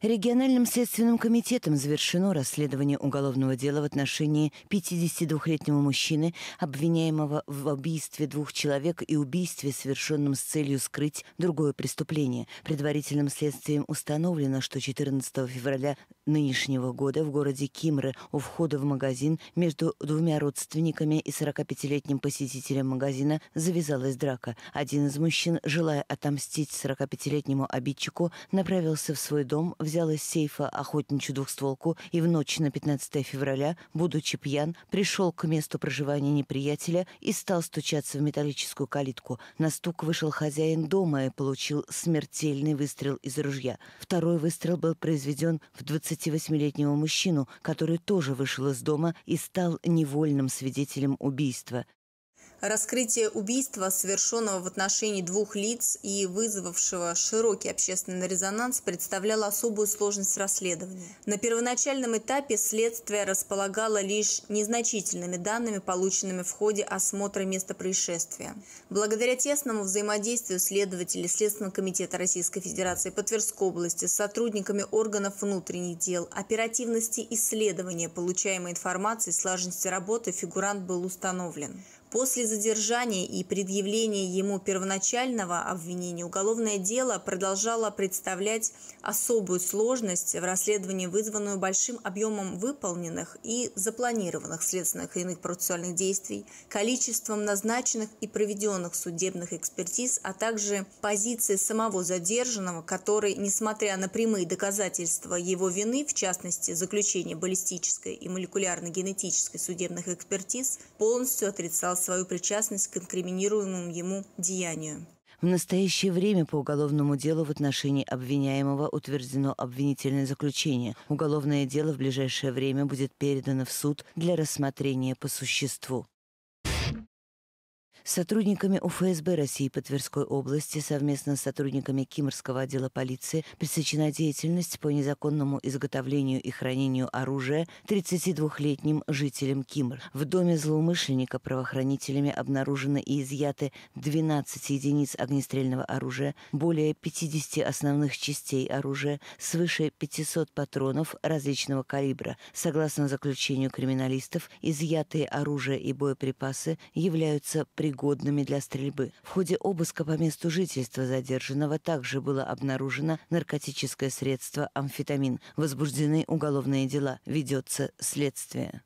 Региональным следственным комитетом завершено расследование уголовного дела в отношении 52-летнего мужчины, обвиняемого в убийстве двух человек и убийстве, совершенном с целью скрыть другое преступление. Предварительным следствием установлено, что 14 февраля нынешнего года в городе Кимры у входа в магазин между двумя родственниками и 45-летним посетителем магазина завязалась драка. Один из мужчин, желая отомстить 45-летнему обидчику, направился в свой дом в взял из сейфа охотничью двухстволку и в ночь на 15 февраля, будучи пьян, пришел к месту проживания неприятеля и стал стучаться в металлическую калитку. На стук вышел хозяин дома и получил смертельный выстрел из ружья. Второй выстрел был произведен в 28-летнего мужчину, который тоже вышел из дома и стал невольным свидетелем убийства. Раскрытие убийства, совершенного в отношении двух лиц и вызвавшего широкий общественный резонанс, представляло особую сложность расследования. На первоначальном этапе следствие располагало лишь незначительными данными, полученными в ходе осмотра места происшествия. Благодаря тесному взаимодействию следователей Следственного комитета Российской Федерации по Тверской области с сотрудниками органов внутренних дел, оперативности исследования получаемой информации, сложности работы фигурант был установлен. После задержания и предъявления ему первоначального обвинения уголовное дело продолжало представлять особую сложность в расследовании, вызванную большим объемом выполненных и запланированных следственных и иных процессуальных действий, количеством назначенных и проведенных судебных экспертиз, а также позиции самого задержанного, который, несмотря на прямые доказательства его вины, в частности заключение баллистической и молекулярно-генетической судебных экспертиз, полностью отрицал свою причастность к инкриминируемому ему деянию. В настоящее время по уголовному делу в отношении обвиняемого утверждено обвинительное заключение. Уголовное дело в ближайшее время будет передано в суд для рассмотрения по существу сотрудниками УФСБ России по Тверской области совместно с сотрудниками Кимрского отдела полиции пресечена деятельность по незаконному изготовлению и хранению оружия 32-летним жителям Кимр. В доме злоумышленника правоохранителями обнаружено и изъяты 12 единиц огнестрельного оружия, более 50 основных частей оружия, свыше 500 патронов различного калибра. Согласно заключению криминалистов, изъятые оружие и боеприпасы являются пригодными негодными для стрельбы. В ходе обыска по месту жительства задержанного также было обнаружено наркотическое средство амфетамин. Возбуждены уголовные дела. Ведется следствие.